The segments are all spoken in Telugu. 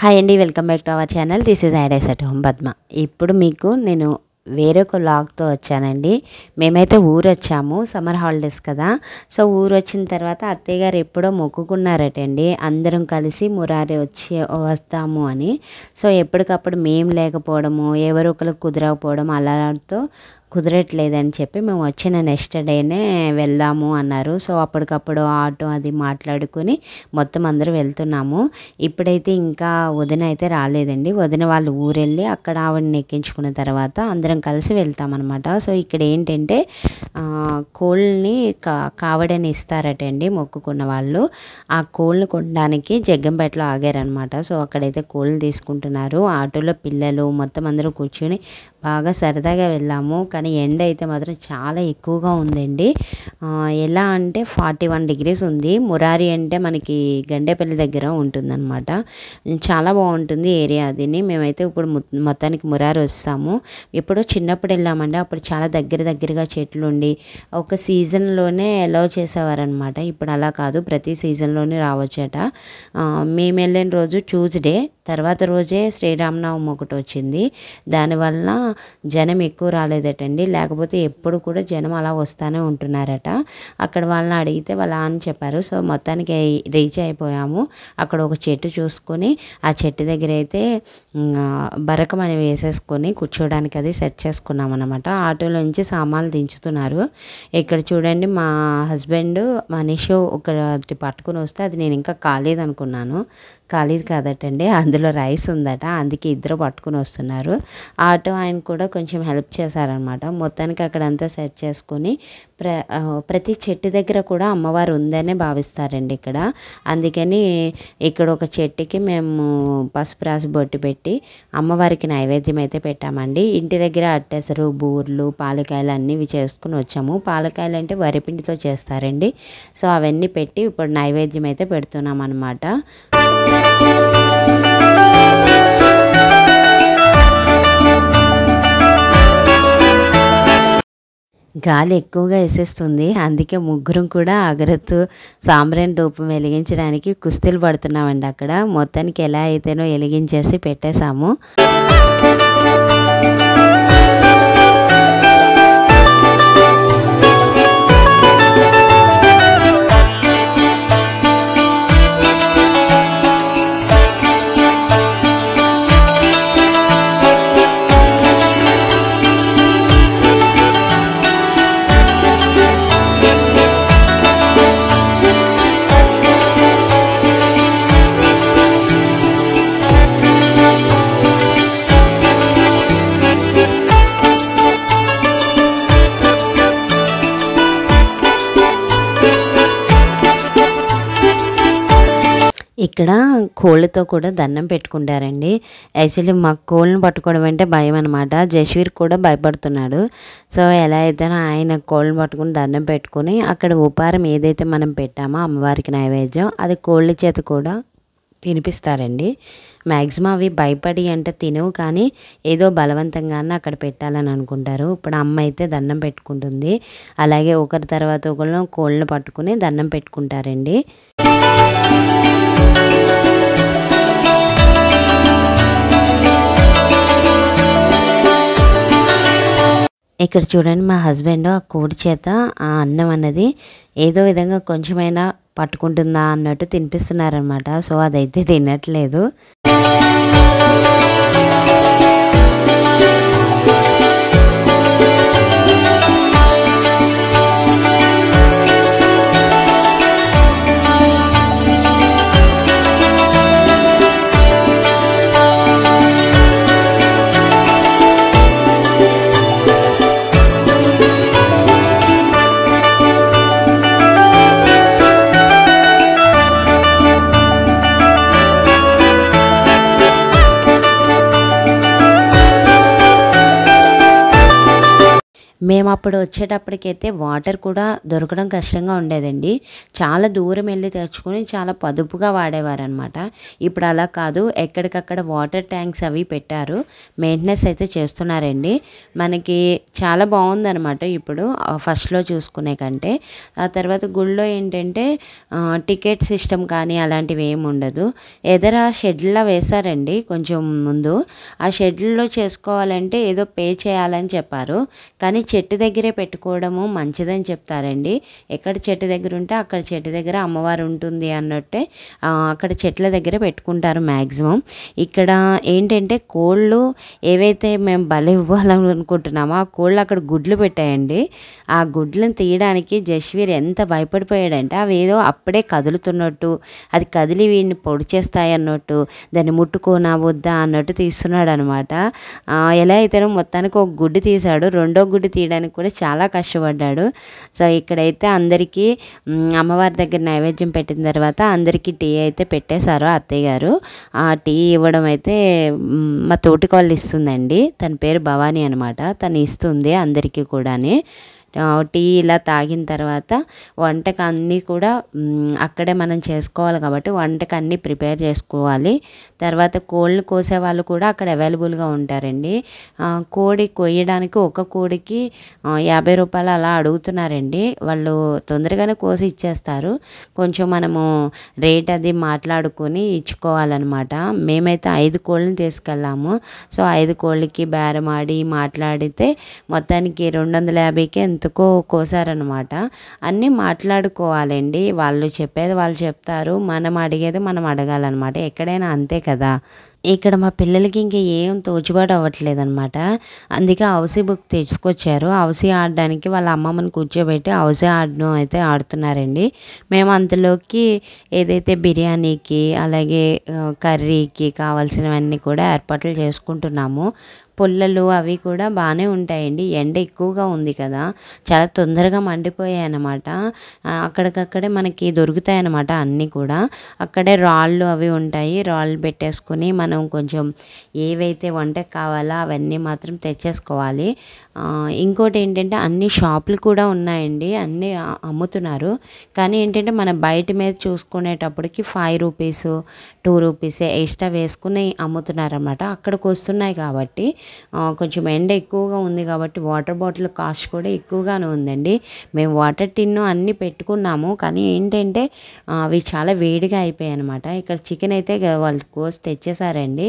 హాయ్ అండి welcome back to our channel this is ideas at home Padma ఇప్పుడు మీకు నేను వేరే ఒక లాగ్తో వచ్చానండి మేమైతే ఊరు వచ్చాము సమ్మర్ హాలిడేస్ కదా సో ఊరు వచ్చిన తర్వాత అత్తయ్య గారు ఎప్పుడో మొక్కుకున్నారటండి అందరం కలిసి మురారి వచ్చి వస్తాము అని సో ఎప్పటికప్పుడు మేము లేకపోవడము ఎవరో ఒకరు కుదరకపోవడం అలాతో కుదరట్లేదని చెప్పి మేము వచ్చిన నెక్స్ట్ డేనే వెళ్దాము అన్నారు సో అప్పటికప్పుడు ఆటో అది మాట్లాడుకుని మొత్తం అందరూ వెళ్తున్నాము ఇప్పుడైతే ఇంకా వదిన అయితే రాలేదండి వదిన వాళ్ళు ఊరెళ్ళి అక్కడ ఆవిడని ఎక్కించుకున్న తర్వాత అందరం కలిసి వెళ్తామన్నమాట సో ఇక్కడ ఏంటంటే కోళ్ళని కా కావడని ఇస్తారటండి మొక్కుకున్న వాళ్ళు ఆ కోళ్ళని కొనడానికి జగ్గంపేటలో ఆగారనమాట సో అక్కడైతే కోళ్ళు తీసుకుంటున్నారు ఆటోలో పిల్లలు మొత్తం అందరూ కూర్చొని బాగా సరదాగా వెళ్ళాము కానీ ఎండ అయితే మాత్రం చాలా ఎక్కువగా ఉందండి ఎలా అంటే ఫార్టీ వన్ డిగ్రీస్ ఉంది మురారి అంటే మనకి గండేపల్లి దగ్గర ఉంటుందన్నమాట చాలా బాగుంటుంది ఏరియా అదిని మేమైతే ఇప్పుడు మొత్తానికి మురారి వస్తాము ఎప్పుడో చిన్నప్పుడు వెళ్ళామంటే అప్పుడు చాలా దగ్గర దగ్గరగా చెట్లు ఉండి ఒక సీజన్లోనే అలౌ చేసేవారనమాట ఇప్పుడు అలా కాదు ప్రతి సీజన్లోనే రావచ్చట మేము వెళ్ళిన రోజు ట్యూస్డే తర్వాత రోజే శ్రీరామనవమి ఒకటి వచ్చింది దానివల్ల జనం ఎక్కువ రాలేదటండి లేకపోతే ఎప్పుడు కూడా జనం అలా వస్తూనే ఉంటున్నారట అక్కడ వాళ్ళని అడిగితే వాళ్ళ అని చెప్పారు సో మొత్తానికి రీచ్ అయిపోయాము అక్కడ ఒక చెట్టు చూసుకొని ఆ చెట్టు దగ్గర అయితే బరకం అని వేసేసుకొని కూర్చోడానికి అది సెట్ చేసుకున్నాం అనమాట ఆటోలోంచి సామాన్లు దించుతున్నారు ఇక్కడ చూడండి మా హస్బెండ్ మనీష్ ఒకటి పట్టుకుని వస్తే అది నేను ఇంకా కాలేదనుకున్నాను కాలేదు కాదటండి అందులో రైస్ ఉందట అందుకే ఇద్దరు పట్టుకుని వస్తున్నారు ఆటో ఆయన చేయడానికి కూడా కొంచెం హెల్ప్ చేశారనమాట మొత్తానికి అక్కడంతా సెట్ చేసుకుని ప్ర ప్రతి చెట్టు దగ్గర కూడా అమ్మవారు ఉందనే భావిస్తారండి ఇక్కడ అందుకని ఇక్కడ ఒక చెట్టుకి మేము పసుపు రాసి బొట్టు పెట్టి అమ్మవారికి నైవేద్యం అయితే పెట్టామండి ఇంటి దగ్గర అట్టేసరు బూర్లు పాలకాయలు అన్నీ చేసుకుని వచ్చాము పాలకాయలు అంటే వరిపిండితో చేస్తారండి సో అవన్నీ పెట్టి ఇప్పుడు నైవేద్యం అయితే పెడుతున్నాం అనమాట గాలి ఎక్కువగా వేసేస్తుంది అందుకే ముగ్గురం కూడా అగరత్తు సాంబ్రాన్ ధూపం వెలిగించడానికి కుస్తీలు పడుతున్నామండి అక్కడ మొత్తానికి ఎలా అయితేనో వెలిగించేసి పెట్టేశాము ఇక్కడ కోళ్ళతో కూడా దండం పెట్టుకుంటారండి యాక్చువల్లీ మాకు కోళ్ళను పట్టుకోవడం అంటే భయం అనమాట జశ్వీర్ కూడా భయపడుతున్నాడు సో ఎలా అయితే ఆయన కోళ్ళను పట్టుకుని దండం పెట్టుకుని అక్కడ ఉపారం ఏదైతే మనం పెట్టామో అమ్మవారికి నైవేద్యం అది కోళ్ళ చేత కూడా తినిపిస్తారండి మ్యాక్సిమం అవి భయపడి అంటే తినవు కానీ ఏదో బలవంతంగానే అక్కడ పెట్టాలని అనుకుంటారు ఇప్పుడు అమ్మ అయితే దండం పెట్టుకుంటుంది అలాగే ఒకరి తర్వాత ఒకరు కోళ్ళను పట్టుకుని దండం పెట్టుకుంటారండి ఇక్కడ చూడండి మా హస్బెండ్ ఆ కోడి చేత ఆ అన్నం అన్నది ఏదో విధంగా కొంచెమైనా పట్టుకుంటుందా అన్నట్టు తినిపిస్తున్నారనమాట సో అదైతే తినట్లేదు మేము అప్పుడు వచ్చేటప్పటికైతే వాటర్ కూడా దొరకడం కష్టంగా ఉండేదండి చాలా దూరం వెళ్ళి తెచ్చుకొని చాలా పొదుపుగా వాడేవారనమాట ఇప్పుడు అలా కాదు ఎక్కడికక్కడ వాటర్ ట్యాంక్స్ అవి పెట్టారు మెయింటెనెన్స్ అయితే చేస్తున్నారండి మనకి చాలా బాగుందనమాట ఇప్పుడు ఫస్ట్లో చూసుకునే కంటే ఆ తర్వాత గుళ్ళో ఏంటంటే టికెట్ సిస్టమ్ కానీ అలాంటివి ఏమి ఉండదు ఎదర షెడ్లా వేశారండి కొంచెం ముందు ఆ షెడ్లో చేసుకోవాలంటే ఏదో పే చేయాలని చెప్పారు కానీ చెట్టు దగ్గరే పెట్టుకోవడము మంచిదని చెప్తారండి ఎక్కడ చెట్టు దగ్గర ఉంటే అక్కడ చెట్టు దగ్గర అమ్మవారు ఉంటుంది అన్నట్టే అక్కడ చెట్ల దగ్గర పెట్టుకుంటారు మ్యాక్సిమం ఇక్కడ ఏంటంటే కోళ్ళు ఏవైతే మేము బలి ఇవ్వాలనుకుంటున్నామో ఆ కోళ్ళు అక్కడ గుడ్లు పెట్టాయండి ఆ గుడ్లను తీయడానికి జస్వీర్ ఎంత భయపడిపోయాడంటే అవి ఏదో అప్పుడే కదులుతున్నట్టు అది కదిలి వీడిని పొడి చేస్తాయి అన్నట్టు దాన్ని ముట్టుకోనా వద్దా అన్నట్టు తీస్తున్నాడు అనమాట ఎలా అయితేనో మొత్తానికి ఒక గుడ్డు తీశాడు రెండో గుడ్డు తీ చేయడానికి కూడా చాలా కష్టపడ్డాడు సో ఇక్కడైతే అందరికీ అమ్మవారి దగ్గర నైవేద్యం పెట్టిన తర్వాత అందరికీ టీ అయితే పెట్టేశారు అత్తయ్య గారు ఆ టీ ఇవ్వడం అయితే మా తోటికోళ్ళు ఇస్తుందండి తన పేరు భవానీ అనమాట తను ఇస్తుంది అందరికీ కూడా టీ ఇలా తాగిన తర్వాత వంటకన్నీ అన్నీ కూడా అక్కడే మనం చేసుకోవాలి కాబట్టి వంటకు అన్నీ ప్రిపేర్ చేసుకోవాలి తర్వాత కోళ్ళు కోసే వాళ్ళు కూడా అక్కడ అవైలబుల్గా ఉంటారండి కోడి కొయ్యడానికి ఒక కోడికి యాభై రూపాయలు అలా అడుగుతున్నారండి వాళ్ళు తొందరగానే కోసి ఇచ్చేస్తారు కొంచెం మనము రేట్ అది మాట్లాడుకొని ఇచ్చుకోవాలన్నమాట మేమైతే ఐదు కోళ్ళని తీసుకెళ్ళాము సో ఐదు కోళ్ళకి బేరమాడి మాట్లాడితే మొత్తానికి రెండు వందల యాభైకి ఎంత ఎంతకో కోసారనమాట అన్నీ మాట్లాడుకోవాలండి వాళ్ళు చెప్పేది వాళ్ళు చెప్తారు మనం అడిగేది మనం అడగాలన్నమాట ఎక్కడైనా అంతే కదా ఇక్కడ మా పిల్లలకి ఇంకా ఏం తోచిబాటు అవ్వట్లేదు అనమాట అందుకే అవసీ బుక్ తెచ్చుకొచ్చారు అవసీ ఆడడానికి వాళ్ళ అమ్మమ్మని కూర్చోబెట్టి అవసీ ఆడడం అయితే ఆడుతున్నారండి మేము అంతలోకి ఏదైతే బిర్యానీకి అలాగే కర్రీకి కావాల్సినవన్నీ కూడా ఏర్పాట్లు చేసుకుంటున్నాము పుల్లలు అవి కూడా బాగానే ఉంటాయండి ఎండ ఎక్కువగా ఉంది కదా చాలా తొందరగా మండిపోయాయి అన్నమాట అక్కడికక్కడే మనకి దొరుకుతాయి అన్నమాట అన్నీ కూడా అక్కడే రాళ్ళు అవి ఉంటాయి రాళ్ళు పెట్టేసుకుని మనం మనం కొంచెం ఏవైతే వంటకు కావాలో అవన్నీ మాత్రం తెచ్చేసుకోవాలి ఇంకోటి ఏంటంటే అన్ని షాపులు కూడా ఉన్నాయండి అన్నీ అమ్ముతున్నారు కానీ ఏంటంటే మన బయట మీద చూసుకునేటప్పటికి five rupees two rupees extra వేసుకుని అమ్ముతున్నారన్నమాట అక్కడికి వస్తున్నాయి కాబట్టి కొంచెం ఎండ ఎక్కువగా ఉంది కాబట్టి వాటర్ బాటిల్ కాస్ట్ కూడా ఎక్కువగానే ఉందండి మేము వాటర్ టిన్ను అన్నీ పెట్టుకున్నాము కానీ ఏంటంటే అవి చాలా వేడిగా అయిపోయాయి అనమాట ఇక్కడ చికెన్ అయితే వాళ్ళు కోసి తెచ్చేసారండి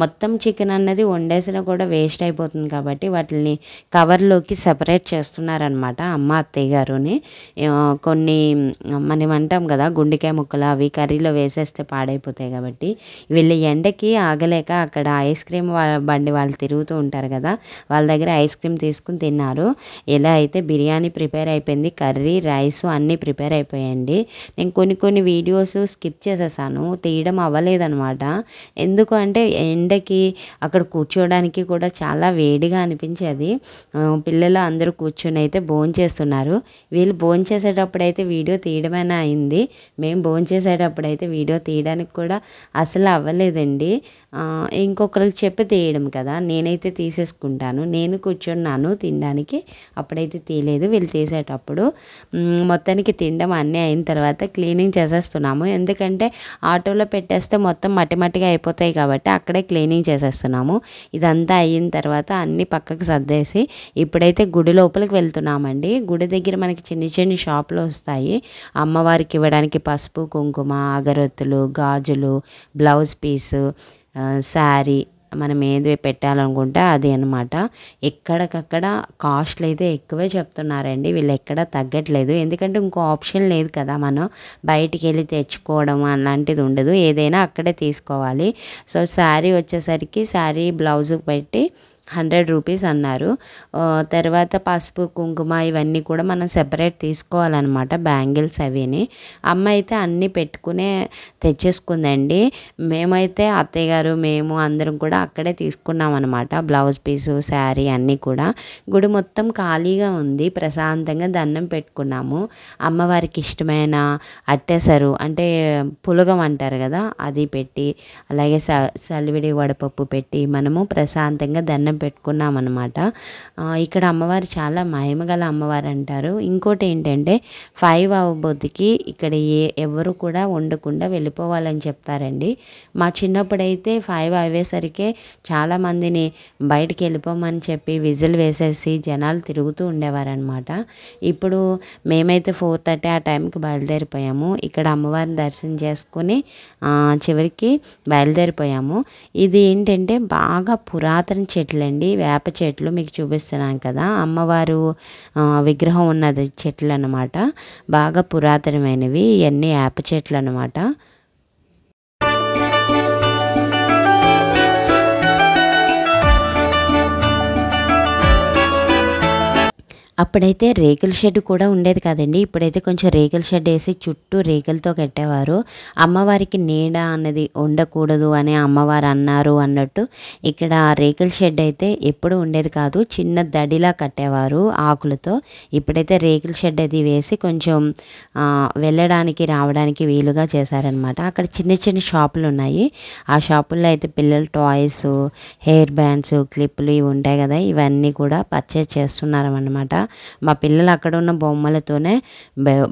మొత్తం చికెన్ అన్నది వండేసినా కూడా వేస్ట్ అయిపోతుంది కాబట్టి వాటిని కవర్లోకి సెపరేట్ చేస్తున్నారనమాట అమ్మ అత్తయ్య గారుని కొన్ని మనం అంటాం కదా గుండెకాయ ముక్కలు అవి కర్రీలో వేసేస్తే పాడైపోతాయి కాబట్టి వీళ్ళు ఎండకి ఆగలేక అక్కడ ఐస్ క్రీమ్ బండి వాళ్ళు తిరుగుతూ ఉంటారు కదా వాళ్ళ దగ్గర ఐస్ క్రీమ్ తీసుకుని తిన్నారు ఇలా అయితే బిర్యానీ ప్రిపేర్ అయిపోయింది కర్రీ రైస్ అన్నీ ప్రిపేర్ అయిపోయాయండి నేను కొన్ని కొన్ని వీడియోస్ స్కిప్ చేసేసాను తీయడం అవ్వలేదనమాట ఎందుకు అంటే ఎండకి అక్కడ కూర్చోడానికి కూడా చాలా వేడిగా అనిపించేది పిల్లలు అందరూ కూర్చొని అయితే భోజనం చేస్తున్నారు వీళ్ళు భోజనం చేసేటప్పుడు అయితే వీడియో తీయడమైనా అయింది మేము భోజనం చేసేటప్పుడు అయితే వీడియో తీయడానికి కూడా అసలు అవ్వలేదండి ఇంకొకరికి చెప్పి తీయడం కదా నేనైతే తీసేసుకుంటాను నేను కూర్చున్నాను తినడానికి అప్పుడైతే తీయలేదు వీళ్ళు తీసేటప్పుడు మొత్తానికి తినడం అన్నీ అయిన తర్వాత క్లీనింగ్ చేసేస్తున్నాము ఎందుకంటే ఆటోలో పెట్టేస్తే మొత్తం మటిమటిగా అయిపోతాయి కాబట్టి అక్కడే క్లీనింగ్ చేసేస్తున్నాము ఇదంతా అయిన తర్వాత అన్ని పక్కకు సర్దేసి ఇప్పుడైతే గుడి లోపలికి వెళ్తున్నామండి గుడి దగ్గర మనకి చిన్న చిన్న షాపులు వస్తాయి అమ్మవారికి ఇవ్వడానికి పసుపు కుంకుమ అగరొత్తులు గాజులు బ్లౌజ్ పీసు శారీ మనం ఏది పెట్టాలనుకుంటే అది అనమాట ఎక్కడికక్కడ కాస్ట్లు అయితే ఎక్కువే చెప్తున్నారండి వీళ్ళు ఎక్కడ తగ్గట్లేదు ఎందుకంటే ఇంకో ఆప్షన్ లేదు కదా మనం బయటికి వెళ్ళి తెచ్చుకోవడం అలాంటిది ఉండదు ఏదైనా అక్కడే తీసుకోవాలి సో శారీ వచ్చేసరికి శారీ బ్లౌజ్ పెట్టి హండ్రెడ్ రూపీస్ అన్నారు తర్వాత పసుపు కుంకుమ ఇవన్నీ కూడా మనం సెపరేట్ తీసుకోవాలన్నమాట బ్యాంగిల్స్ అవిని అమ్మ అయితే అన్నీ పెట్టుకునే తెచ్చేసుకుందండి మేమైతే అత్తయ్య గారు మేము అందరం కూడా అక్కడే తీసుకున్నాం అనమాట బ్లౌజ్ పీసు శారీ అన్నీ కూడా గుడి మొత్తం ఖాళీగా ఉంది ప్రశాంతంగా దండం పెట్టుకున్నాము అమ్మవారికి ఇష్టమైన అట్టేసరు అంటే పులగం అంటారు కదా అది పెట్టి అలాగే స సలివిడి వడపప్పు పెట్టి మనము ప్రశాంతంగా దండం పెట్టుకున్నామన్నమాట ఇక్కడ అమ్మవారు చాలా మహిమగల అమ్మవారు అంటారు ఇంకోటి ఏంటంటే ఫైవ్ అవబోద్దికి ఇక్కడ ఏ ఎవరు కూడా వండకుండా వెళ్ళిపోవాలని చెప్తారండి మా చిన్నప్పుడైతే ఫైవ్ అయ్యేసరికే మందిని బయటికి వెళ్ళిపోమని చెప్పి విజిల్ వేసేసి జనాలు తిరుగుతూ ఉండేవారు అనమాట ఇప్పుడు మేమైతే ఫోర్ థర్టీ ఆ టైంకి బయలుదేరిపోయాము ఇక్కడ అమ్మవారిని దర్శనం చేసుకుని చివరికి బయలుదేరిపోయాము ఇది ఏంటంటే బాగా పురాతన చెట్లు చూడండి వేప చెట్లు మీకు చూపిస్తున్నాం కదా అమ్మవారు విగ్రహం ఉన్నది చెట్లు అనమాట బాగా పురాతనమైనవి ఇవన్నీ వేప చెట్లు అనమాట అప్పుడైతే రేకుల షెడ్ కూడా ఉండేది కదండి ఇప్పుడైతే కొంచెం రేకుల షెడ్ వేసి చుట్టూ రేకులతో కట్టేవారు అమ్మవారికి నీడ అన్నది ఉండకూడదు అని అమ్మవారు అన్నారు అన్నట్టు ఇక్కడ రేకుల షెడ్ అయితే ఎప్పుడు ఉండేది కాదు చిన్న దడిలా కట్టేవారు ఆకులతో ఇప్పుడైతే రేకుల షెడ్ అది వేసి కొంచెం వెళ్ళడానికి రావడానికి వీలుగా చేశారనమాట అక్కడ చిన్న చిన్న షాపులు ఉన్నాయి ఆ షాపుల్లో అయితే పిల్లలు టాయ్స్ హెయిర్ బ్యాండ్స్ క్లిప్పులు ఇవి ఉంటాయి కదా ఇవన్నీ కూడా పర్చేజ్ అన్నమాట మా పిల్లలు అక్కడ ఉన్న బొమ్మలతోనే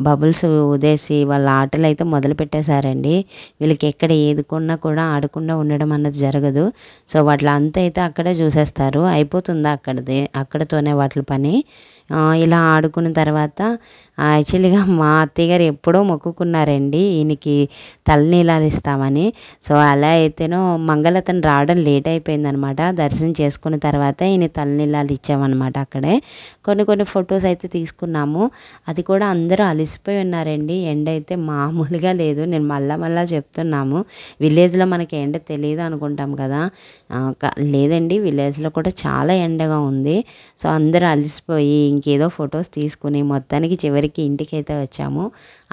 బబుల్స్ ఉదేసి వాళ్ళ ఆటలు అయితే మొదలు పెట్టేశారండి వీళ్ళకి ఎక్కడ ఏది కొన్నా కూడా ఆడకుండా ఉండడం అన్నది జరగదు సో వాటి అంతా అయితే అక్కడే చూసేస్తారు అయిపోతుందా అక్కడది అక్కడతోనే వాటి పని ఇలా ఆడుకున్న తర్వాత యాక్చువల్గా మా అత్తయ్యగారు ఎప్పుడో మొక్కుకున్నారండి ఈయనకి తలనీలాలు ఇస్తామని సో అలా అయితేనో మంగళతను రావడం లేట్ అయిపోయిందనమాట దర్శనం చేసుకున్న తర్వాత ఈయన తలనీలాలు ఇచ్చామన్నమాట అక్కడే కొన్ని కొన్ని ఫొటోస్ అయితే తీసుకున్నాము అది కూడా అందరూ అలసిపోయి ఉన్నారండి ఎండ అయితే మామూలుగా లేదు నేను మళ్ళా మళ్ళా చెప్తున్నాము విలేజ్లో మనకి ఎండ తెలియదు అనుకుంటాం కదా లేదండి విలేజ్లో కూడా చాలా ఎండగా ఉంది సో అందరూ అలసిపోయి ఇంకేదో ఫొటోస్ తీసుకుని మొత్తానికి చివరికి ఇంటికి ఇంటికైతే వచ్చాము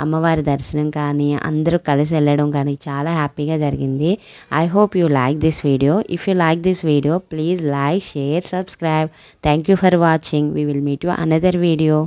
అమ్మవారి దర్శనం కానీ అందరూ కలిసి వెళ్ళడం కానీ చాలా హ్యాపీగా జరిగింది I hope you like this video if you like this video please like share subscribe thank you for watching we will meet you another video